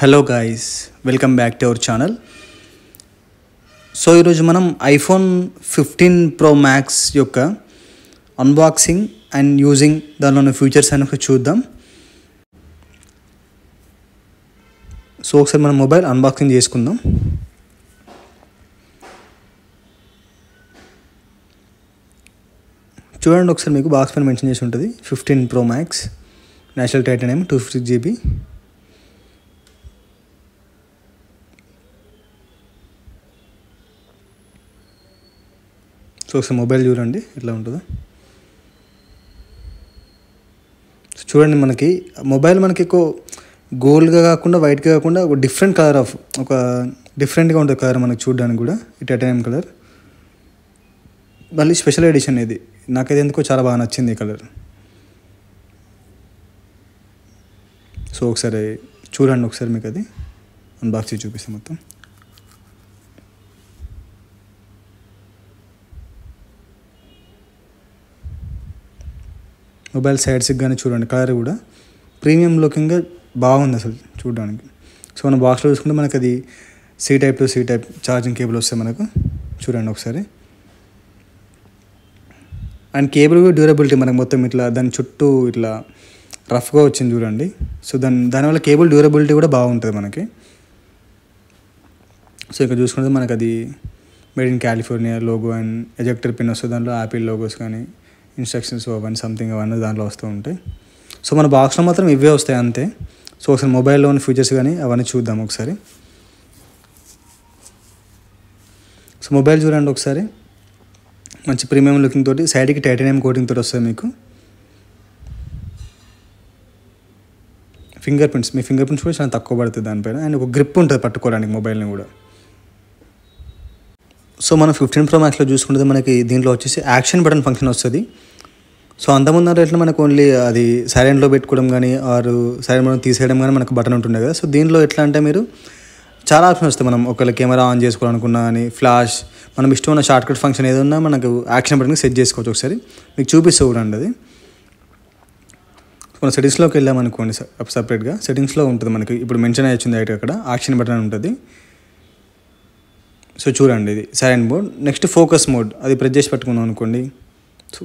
hello guys welcome back to our channel so ఈరోజు మనం iPhone fifteen pro max యొక్క unboxing and using దానిలోని features అని చూద్దాం సో ఒకసారి మనం మొబైల్ అన్బాక్సింగ్ చేసుకుందాం చూడండి ఒకసారి మీకు బాక్స్ పైన మెన్షన్ చేసి ఉంటుంది fifteen pro max national titan ఏమో టూ ఫిఫ్టీ జీబీ సో ఒకసారి మొబైల్ చూడండి ఎట్లా ఉంటుందో చూడండి మనకి మొబైల్ మనకి ఎక్కువ గోల్డ్గా కాకుండా వైట్గా కాకుండా ఒక డిఫరెంట్ కలర్ ఆఫ్ ఒక డిఫరెంట్గా ఉంటుంది కలర్ మనకు చూడడానికి కూడా ఈ టైటానియం కలర్ మళ్ళీ స్పెషల్ ఎడిషన్ ఇది నాకైతే ఎందుకో చాలా బాగా నచ్చింది ఈ కలర్ సో ఒకసారి చూడండి ఒకసారి మీకు అది అన్బాక్స్ చూపిస్తాం మొత్తం మొబైల్ సైడ్స్కి కానీ చూడండి కలర్ కూడా ప్రీమియం లుకింగ్ బాగుంది అసలు చూడడానికి సో మనం బాక్స్లో చూసుకుంటే మనకు అది C type to C type charging cable వస్తాయి మనకు చూడండి ఒకసారి అండ్ కేబుల్ కూడా డ్యూరబిలిటీ మనకు మొత్తం ఇట్లా దాని చుట్టూ ఇట్లా రఫ్గా వచ్చింది చూడండి సో దాని దానివల్ల కేబుల్ డ్యూరబిలిటీ కూడా బాగుంటుంది మనకి సో ఇక్కడ చూసుకుంటే మనకు అది made in California logo and ejector pin వస్తుంది దాంట్లో యాపిల్ లోగోస్ కానీ ఇన్స్ట్రక్షన్స్ అవన్నీ సంథింగ్ అవన్నీ దాంట్లో వస్తూ ఉంటాయి సో మన బాక్స్లో మాత్రం ఇవే వస్తాయి అంతే సో ఒకసారి మొబైల్లో ఉన్న ఫీచర్స్ కానీ అవన్నీ చూద్దాం ఒకసారి సో మొబైల్ చూడండి ఒకసారి మంచి ప్రీమియం లుకింగ్ తోటి సైడ్కి టైటానియం కోటింగ్ తోటి వస్తుంది మీకు ఫింగర్ ప్రింట్స్ మీ ఫింగర్ ప్రింట్స్ కూడా చాలా తక్కువ పడుతుంది దానిపైన అండ్ ఒక గ్రిప్ ఉంటుంది పట్టుకోవడానికి మొబైల్ని కూడా సో మనం ఫిఫ్టీన్ ప్రో మ్యాక్స్లో చూసుకుంటే మనకి దీంట్లో వచ్చేసి యాక్షన్ బటన్ ఫంక్షన్ వస్తుంది సో అంతకుముందు రేట్లో మనకు ఓన్లీ అది సైలెంట్లో పెట్టుకోవడం కానీ ఆరు సైలెంట్ మనం తీసేయడం కానీ మనకు బటన్ ఉంటుండే కదా సో దీనిలో ఎట్లా అంటే మీరు చాలా ఆప్షన్ వస్తాయి మనం ఒకవేళ కెమెరా ఆన్ చేసుకోవాలనుకున్నా కానీ ఫ్లాష్ మనం ఇష్టమైన షార్ట్ కట్ ఫంక్షన్ ఉన్నా మనకు యాక్షన్ బటన్కి సెట్ చేసుకోవచ్చు ఒకసారి మీకు చూపిస్తూ చూడండి అది మనం వెళ్ళాం అనుకోండి సపరేట్గా సెటింగ్స్లో ఉంటుంది మనకి ఇప్పుడు మెన్షన్ అయ్యింది అయితే అక్కడ యాక్షన్ బటన్ ఉంటుంది సో చూడండి ఇది silent mode next focus mode అది ప్రెస్ చేసి పెట్టుకున్నాం అనుకోండి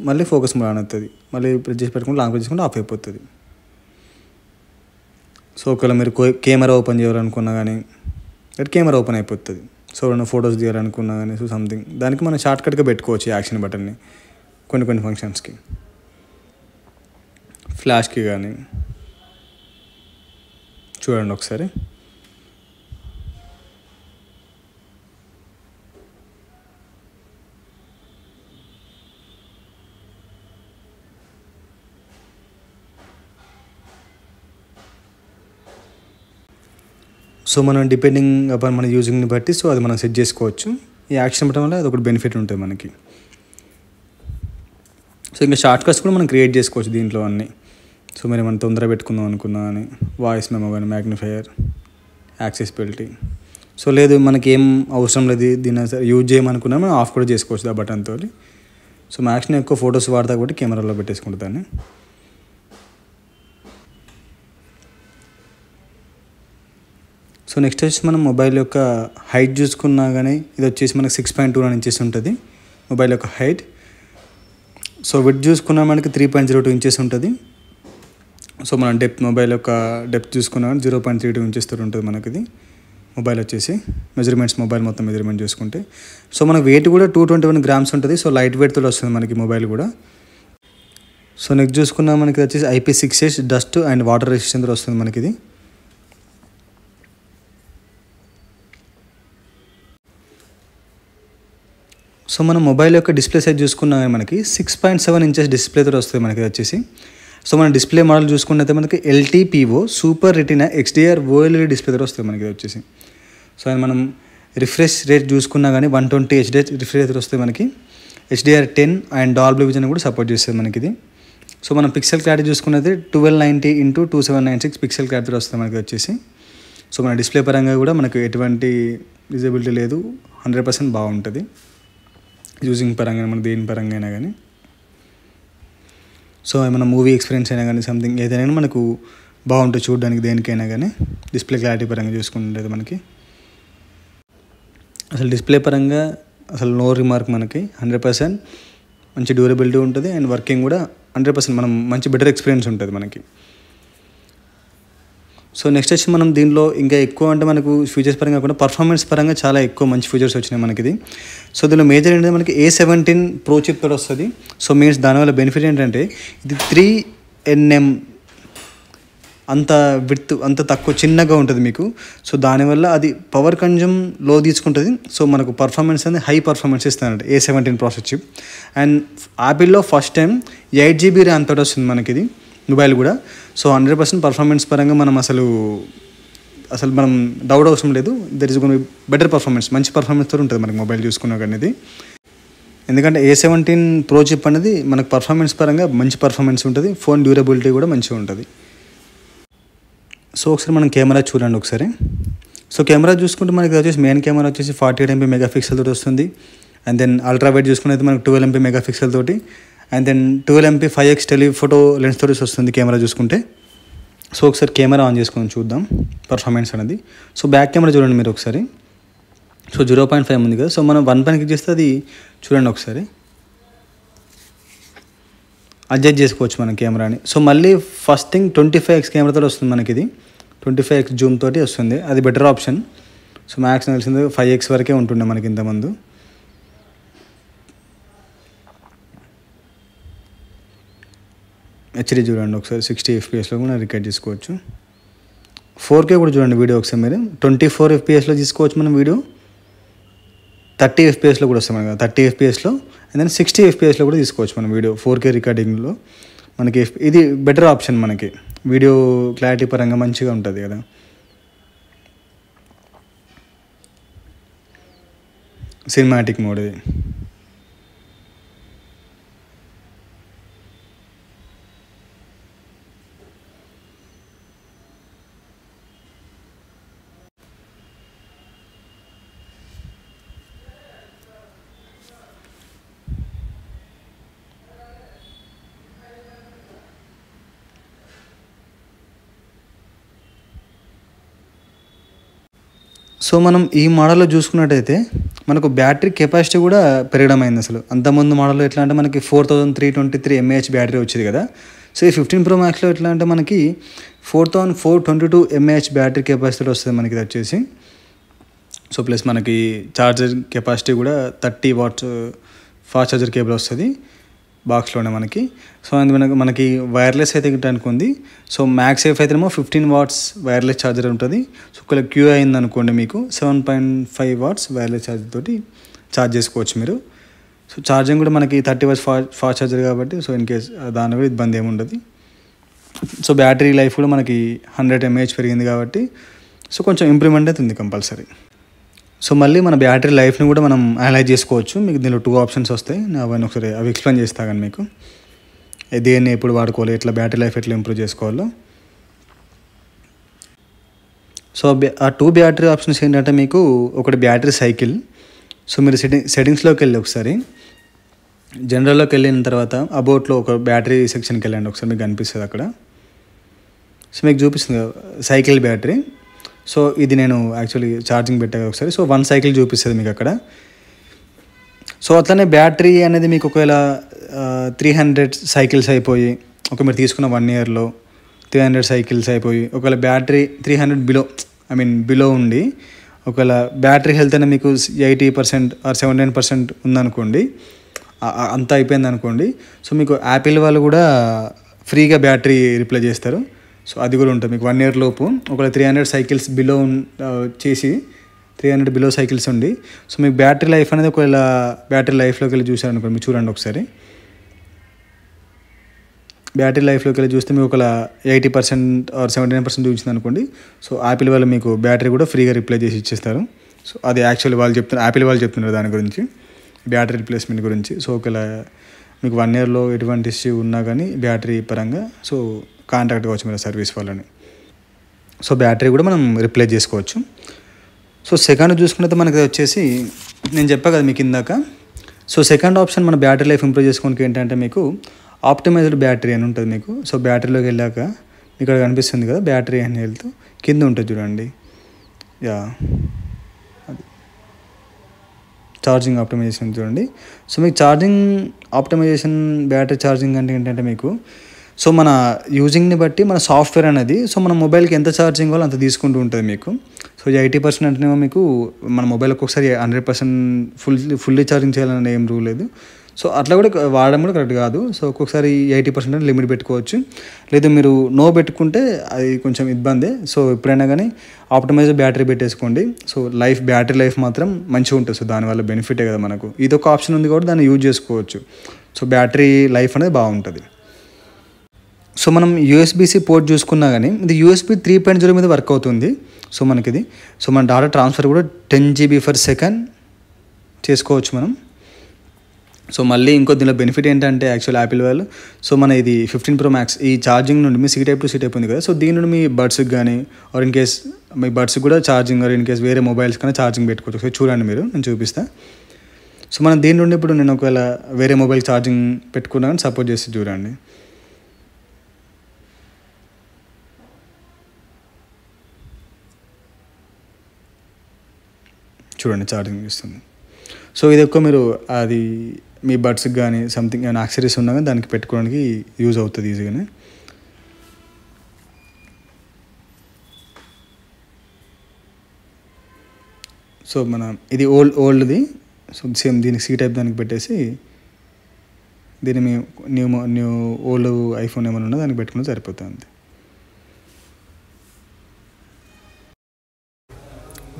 మళ్ళీ ఫోకస్ మోడ్ ఆన్ అవుతుంది మళ్ళీ ప్రెస్ చేసి పెట్టుకుంటే లాంగ్ ప్రెస్ చేసుకుంటే ఆఫ్ అయిపోతుంది సో ఒకవేళ మీరు కెమెరా ఓపెన్ చేయాలనుకున్నా కానీ కెమెరా ఓపెన్ అయిపోతుంది సో ఎవరైనా ఫొటోస్ తీయాలనుకున్నా కానీ సో సంథింగ్ దానికి మనం షార్ట్ కట్గా పెట్టుకోవచ్చు యాక్షన్ బటన్ని కొన్ని కొన్ని ఫంక్షన్స్కి ఫ్లాష్కి కానీ చూడండి ఒకసారి సో మనం డిపెండింగ్ అపాన్ మన యూజింగ్ని బట్టి సో అది మనం సెట్ చేసుకోవచ్చు ఈ యాక్షన్ పెట్టడం వల్ల అది ఒకటి బెనిఫిట్ ఉంటుంది మనకి సో ఇంకా షార్ట్ కట్స్ కూడా మనం క్రియేట్ చేసుకోవచ్చు దీంట్లో అన్నీ సో మీరు ఏమైనా తొందరగా పెట్టుకుందాం అనుకున్నా అని వాయిస్ మెమో కానీ మ్యాగ్నిఫైయర్ యాక్సెసిబిలిటీ సో లేదు మనకి ఏం అవసరం లేదు దీన్ని యూజ్ చేయమనుకున్నా మనం ఆఫ్ కూడా చేసుకోవచ్చు ఆ బటన్తో సో మ్యాక్సిమం ఎక్కువ ఫొటోస్ వాడతా కాబట్టి కెమెరాలో పెట్టేసుకుంటాను సో నెక్స్ట్ వచ్చేసి మనం మొబైల్ యొక్క హైట్ చూసుకున్నా కానీ ఇది వచ్చేసి మనకి six point two nine inches ఉంటుంది మొబైల్ యొక్క హైట్ సో విడ్ చూసుకున్నా మనకి three point zero two inches ఉంటుంది సో మనం డెప్త్ మొబైల్ యొక్క డెప్త్ చూసుకున్నా zero point three two inches తోటి ఉంటుంది మనకి ఇది మొబైల్ వచ్చేసి మెజర్మెంట్స్ మొబైల్ మొత్తం మెజర్మెంట్ చూసుకుంటే సో మనకు వెయిట్ కూడా టూ ట్వంటీ వన్ గ్రామ్స్ ఉంటుంది సో లైట్ వెయిట్తో వస్తుంది మనకి మొబైల్ కూడా సో నెక్స్ట్ చూసుకున్నా మనకి వచ్చేసి IP six dust and water resistant వస్తుంది మనకి ఇది సో మనం మొబైల్ యొక్క డిస్ప్లే సైజ్ చూసుకున్నా మనకి సిక్స్ పాయింట్ సెవెన్ ఇంచెస్ డిస్ప్లేతో వస్తుంది మనకి వచ్చేసి సో మన డిస్ప్లే మోడల్ చూసుకున్నైతే మనకి LTPO super retina XDR OLED డిస్ప్లేతో వస్తుంది మనకి వచ్చేసి సో అది మనం రిఫ్రెష్ రేట్ చూసుకున్నా కానీ one twenty HDR refresh rate వస్తుంది మనకి HDR ten and Dolby vision కూడా సపోర్ట్ చేస్తుంది మనకి ఇది సో మనం పిక్సెల్ క్లారిటీ చూసుకున్నది twelve ninety into two seven nine six pixel clarity వస్తుంది మనకి వచ్చేసి సో మన డిస్ప్లే పరంగా కూడా మనకు ఎటువంటి విజిబిలిటీ లేదు హండ్రెడ్ పర్సెంట్ బాగుంటుంది యూజింగ్ పరంగా మన దేని పరంగా అయినా కానీ సో ఏమైనా మూవీ ఎక్స్పీరియన్స్ అయినా కానీ సంథింగ్ ఏదైనా మనకు బాగుంటుంది చూడడానికి దేనికైనా కానీ డిస్ప్లే క్లారిటీ పరంగా చూసుకుంటుంది మనకి అసలు డిస్ప్లే పరంగా అసలు నో రిమార్క్ మనకి హండ్రెడ్ పర్సెంట్ మంచి డ్యూరబిలిటీ ఉంటుంది అండ్ వర్కింగ్ కూడా హండ్రెడ్ పర్సెంట్ మనం మంచి బెటర్ ఎక్స్పీరియన్స్ ఉంటుంది మనకి సో నెక్స్ట్ వచ్చి మనం దీనిలో ఇంకా ఎక్కువ అంటే మనకు ఫీచర్స్ పరంగా కాకుండా పర్ఫార్మెన్స్ పరంగా చాలా ఎక్కువ మంచి ఫీచర్స్ వచ్చినాయి మనకి ఇది సో దీనిలో మేజర్ ఏంటంటే మనకి ఏ సెవెంటీన్ ప్రో చిప్ వస్తుంది సో మీన్స్ దానివల్ల బెనిఫిట్ ఏంటంటే ఇది త్రీ ఎన్ఎం అంత విత్ అంత తక్కువ చిన్నగా ఉంటుంది మీకు సో దానివల్ల అది పవర్ కంజమ్ లో తీసుకుంటుంది సో మనకు పర్ఫార్మెన్స్ అనేది హై పర్ఫార్మెన్స్ ఇస్తుంది A seventeen process chip and యాపిల్లో first time eight GB RAM తోట వస్తుంది మనకి ఇది మొబైల్ కూడా సో హండ్రెడ్ పర్సెంట్ పర్ఫార్మెన్స్ పరంగా మనం అసలు అసలు మనం డౌట్ అవసరం లేదు there is gonna better performance మంచి పర్ఫార్మెన్స్తో ఉంటుంది మనకి మొబైల్ చూసుకున్నాక అనేది ఎందుకంటే ఏ సెవెంటీన్ ప్రో చిప్ అనేది మనకు పర్ఫార్మెన్స్ పరంగా మంచి పర్ఫార్మెన్స్ ఉంటుంది ఫోన్ డ్యూరబిలిటీ కూడా మంచిగా ఉంటుంది సో ఒకసారి మనం కెమెరా చూడండి ఒకసారి సో కెమెరా చూసుకుంటే మనకి వచ్చేసి మెయిన్ కెమెరా వచ్చేసి forty eight MP mega pixel తోటి వస్తుంది అండ్ దెన్ అల్ట్రా వైట్ చూసుకునేది మనకు ట్వెల్వ్ ఎంపీ మెగా పిక్సెల్ తోటి and then twelve MP five X telephoto lens తోటి వస్తుంది కెమెరా చూసుకుంటే సో ఒకసారి కెమెరా ఆన్ చేసుకొని చూద్దాం పర్ఫార్మెన్స్ అనేది సో బ్యాక్ కెమెరా చూడండి మీరు ఒకసారి సో జీరో పాయింట్ ఫైవ్ ఉంది కదా సో మనం వన్ పాయింట్ క్లిక్ చేస్తే అది చూడండి ఒకసారి అడ్జస్ట్ చేసుకోవచ్చు మన కెమెరాని సో మళ్ళీ first thing twenty five X కెమెరాతో వస్తుంది మనకి ఇది ట్వంటీ ఫైవ్ ఎక్స్ జూమ్ తోటి వస్తుంది అది బెటర్ ఆప్షన్ సో మ్యాక్స్ తెలిసింది ఫైవ్ ఎక్స్ వరకే ఉంటుండే మనకి ఇంతమంది హెచ్డీ చూడండి ఒకసారి సిక్స్టీ ఎఫ్పిఎస్లో కూడా రికార్డ్ చేసుకోవచ్చు ఫోర్ కే కూడా చూడండి వీడియో ఒకసారి మీరు ట్వంటీ ఫోర్ ఎఫ్పిఎస్లో తీసుకోవచ్చు మనం వీడియో థర్టీ ఎఫ్పిఎస్లో కూడా వస్తాం కదా థర్టీ ఎఫ్పిఎస్లో అండ్ దెన్ సిక్స్టీ ఎఫ్పిఎస్లో కూడా తీసుకోవచ్చు మనం వీడియో ఫోర్ కే రికార్డింగ్లో మనకి ఇది బెటర్ ఆప్షన్ మనకి వీడియో క్లారిటీ పరంగా మంచిగా ఉంటుంది కదా సినిమాటిక్ మోడ్ ఇది సో మనం ఈ మోడల్లో చూసుకున్నట్టయితే మనకు బ్యాటరీ కెపాసిటీ కూడా పెరగడం అయింది అసలు అంతకుముందు మోడల్లో ఎట్లా అంటే మనకి four thousand three twenty three mAh battery వచ్చేది కదా సో ఈ ఫిఫ్టీన్ ప్రో మ్యాక్స్లో ఎట్లా అంటే మనకి four thousand four twenty two mAh battery capacity వస్తుంది మనకి ఇది వచ్చేసి సో ప్లస్ మనకి ఛార్జర్ కెపాసిటీ కూడా thirty watts fast charger cable వస్తుంది బాక్స్లోనే మనకి సో అందు మనకి వైర్లెస్ అయితే ఇవ్వడానికి ఉంది సో మ్యాక్స్ సేఫ్ అయితేనేమో ఫిఫ్టీన్ వాట్స్ వైర్లెస్ ఛార్జర్ ఉంటుంది సో ఒకవేళ క్యూ అయింది అనుకోండి మీకు seven point five watts wireless charger తోటి ఛార్జ్ చేసుకోవచ్చు మీరు సో ఛార్జింగ్ కూడా మనకి థర్టీ వాట్స్ ఫా ఫాస్ట్ ఛార్జర్ కాబట్టి సో ఇన్ కేస్ దాని దానివల్ల ఇబ్బంది ఉండదు సో బ్యాటరీ లైఫ్ కూడా మనకి హండ్రెడ్ ఎంఏహెచ్ పెరిగింది కాబట్టి సో కొంచెం ఇంప్రూవ్మెంట్ అయితే ఉంది కంపల్సరీ సో మళ్ళీ మన బ్యాటరీ లైఫ్ని కూడా మనం అనలైజ్ చేసుకోవచ్చు మీకు దీనిలో టూ ఆప్షన్స్ వస్తాయి అవన్నీ ఒకసారి అవి ఎక్స్ప్లెయిన్ చేస్తా కానీ మీకు దేన్ని ఎప్పుడు వాడుకోవాలి ఎట్లా బ్యాటరీ లైఫ్ ఎట్లా ఇంప్రూవ్ చేసుకోవాలో సో ఆ టూ బ్యాటరీ ఆప్షన్స్ ఏంటంటే మీకు ఒకటి బ్యాటరీ సైకిల్ సో మీరు సెటింగ్ సెట్టింగ్స్లోకి వెళ్ళి ఒకసారి జనరల్లోకి వెళ్ళిన తర్వాత అబౌట్లో ఒక బ్యాటరీ సెక్షన్కి వెళ్ళండి ఒకసారి మీకు కనిపిస్తుంది అక్కడ సో మీకు చూపిస్తుంది సైకిల్ బ్యాటరీ సో ఇది నేను యాక్చువల్లీ ఛార్జింగ్ పెట్టాక ఒకసారి సో వన్ సైకిల్ చూపిస్తుంది మీకు అక్కడ సో అట్లనే బ్యాటరీ అనేది మీకు ఒకవేళ త్రీ హండ్రెడ్ సైకిల్స్ అయిపోయి ఒక మీరు తీసుకున్న వన్ ఇయర్లో త్రీ హండ్రెడ్ సైకిల్స్ అయిపోయి ఒకవేళ battery three hundred below I mean below ఉండి ఒకవేళ బ్యాటరీ హెల్త్ అనేది మీకు eighty percent or seventy nine percent ఉందనుకోండి అంతా అయిపోయింది అనుకోండి సో మీకు యాపిల్ వాళ్ళు కూడా ఫ్రీగా బ్యాటరీ రిప్లై చేస్తారు సో అది కూడా ఉంటుంది మీకు వన్ ఇయర్ లోపు ఒకవేళ త్రీ హండ్రెడ్ సైకిల్స్ బిలో చేసి త్రీ హండ్రెడ్ బిలో సైకిల్స్ ఉండి సో మీకు బ్యాటరీ లైఫ్ అనేది ఒకవేళ బ్యాటరీ లైఫ్లోకి వెళ్ళి చూసారనుకోండి మీరు చూడండి ఒకసారి బ్యాటరీ లైఫ్లోకి వెళ్ళి చూస్తే మీకు ఒకవేళ eighty percent or seventy nine percent చూపించింది అనుకోండి సో యాపిల్ వాళ్ళు మీకు బ్యాటరీ కూడా ఫ్రీగా రిప్లేస్ చేసి ఇచ్చేస్తారు సో అది యాక్చువల్ వాళ్ళు చెప్తున్నారు యాపిల్ వాళ్ళు చెప్తున్నారు దాని గురించి బ్యాటరీ రిప్లేస్మెంట్ గురించి సో ఒకవేళ మీకు వన్ ఇయర్లో ఎటువంటి ఇష్యూ ఉన్నా కానీ బ్యాటరీ పరంగా సో కాంటాక్ట్ కావచ్చు మీరు సర్వీస్ వాళ్ళని సో బ్యాటరీ కూడా మనం రిప్లేస్ చేసుకోవచ్చు సో సెకండ్ చూసుకున్నది మనకి వచ్చేసి నేను చెప్పా కదా మీకు ఇందాక సో సెకండ్ ఆప్షన్ మన బ్యాటరీ లైఫ్ ఇంప్రూవ్ చేసుకోవడానికి ఏంటంటే మీకు ఆప్టిమైజ్డ్ బ్యాటరీ అని ఉంటుంది మీకు సో బ్యాటరీలోకి వెళ్ళాక ఇక్కడ కనిపిస్తుంది కదా బ్యాటరీ అని హెల్త్ కింద ఉంటుంది చూడండి యా అది ఛార్జింగ్ ఆప్టిమైజేషన్ చూడండి సో మీకు ఛార్జింగ్ ఆప్టిమైజేషన్ బ్యాటరీ ఛార్జింగ్ అంటే ఏంటంటే మీకు సో మన యూజింగ్ని బట్టి మన సాఫ్ట్వేర్ అనేది సో మన మొబైల్కి ఎంత ఛార్జింగ్ కావాలో అంత తీసుకుంటూ ఉంటుంది మీకు సో ఈ ఎయిటీ పర్సెంట్ అంటేనేమో మీకు మన మొబైల్ ఒక్కొక్కసారి hundred percent full fully charging చేయాలని ఏం రూల్ లేదు సో అట్లా కూడా వాడడం కూడా కరెక్ట్ కాదు సో ఒక్కొక్కసారి ఎయిటీ పర్సెంట్ అనేది లిమిట్ పెట్టుకోవచ్చు లేదా మీరు నో పెట్టుకుంటే అది కొంచెం ఇబ్బందే సో ఎప్పుడైనా కానీ ఆప్టమైజ్ బ్యాటరీ పెట్టేసుకోండి సో లైఫ్ బ్యాటరీ లైఫ్ మాత్రం మంచిగా ఉంటుంది సో దానివల్ల బెనిఫిటే కదా మనకు ఇదొక ఆప్షన్ ఉంది కూడా దాన్ని యూజ్ చేసుకోవచ్చు సో బ్యాటరీ లైఫ్ అనేది బాగుంటుంది సో మనం యూఎస్బిసి పోర్ట్ చూసుకున్నా కానీ ఇది యూఎస్బీ త్రీ పాయింట్ జీరో మీద వర్క్ అవుతుంది సో మనకి ఇది సో మన డాటా ట్రాన్స్ఫర్ కూడా టెన్ జీబీ ఫర్ సెకండ్ చేసుకోవచ్చు మనం సో మళ్ళీ ఇంకో దీనిలో బెనిఫిట్ ఏంటంటే యాక్చువల్ యాపిల్ వాళ్ళు సో మన ఇది ఫిఫ్టీన్ ప్రో మ్యాక్స్ ఈ ఛార్జింగ్ నుండి మీ C type to C type ఉంది కదా సో దీని నుండి మీ బడ్స్కి కానీ ఆర్ ఇన్ కేస్ మీ బడ్స్కి కూడా ఛార్జింగ్ ఆర్ ఇన్ కేస్ వేరే మొబైల్స్ కానీ ఛార్జింగ్ పెట్టుకోవచ్చు సో చూడండి మీరు నేను చూపిస్తాను సో మనం దీని నుండి ఇప్పుడు నేను ఒకవేళ వేరే మొబైల్ ఛార్జింగ్ పెట్టుకున్నా కానీ సపోర్ట్ చేసి చూడండి చూడండి ఛార్జింగ్ చూస్తుంది సో ఇది ఎక్కువ మీరు అది మీ బడ్స్కి కానీ సంథింగ్ ఏమైనా యాక్సరీస్ ఉన్నా కానీ దానికి పెట్టుకోవడానికి యూజ్ అవుతుంది ఈజీగానే సో మన ఇది ఓల్డ్ ఓల్డ్ది సో సేమ్ దీనికి సీ టైప్ దానికి పెట్టేసి దీన్ని మీ న్యూ న్యూ ఓల్డ్ ఐఫోన్ ఏమైనా ఉన్నా దానికి పెట్టుకుని సరిపోతుంది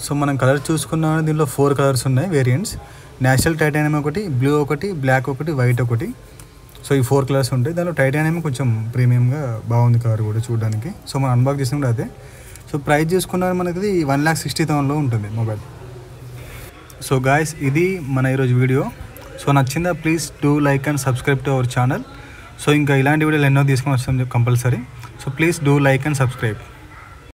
సో మనం కలర్ చూసుకున్నామని దీనిలో ఫోర్ కలర్స్ ఉన్నాయి వేరియంట్స్ నేషనల్ టైటానియం ఒకటి బ్లూ ఒకటి బ్లాక్ ఒకటి వైట్ ఒకటి సో ఈ ఫోర్ కలర్స్ ఉంటాయి దానిలో టైటానియం కొంచెం ప్రీమియంగా బాగుంది కలర్ కూడా చూడడానికి సో మనం అన్బాక్స్ చేసిన కూడా అదే సో ప్రైస్ చూసుకున్నాను మనకి వన్ ల్యాక్ సిక్స్టీ థౌసండ్లో ఉంటుంది మొబైల్ సో గాయస్ ఇది మన ఈరోజు వీడియో సో నచ్చిందా please do like and subscribe to our channel so ఇంకా ఇలాంటి వీడియోలు ఎన్నో తీసుకొని వస్తాం compulsory so please do like and subscribe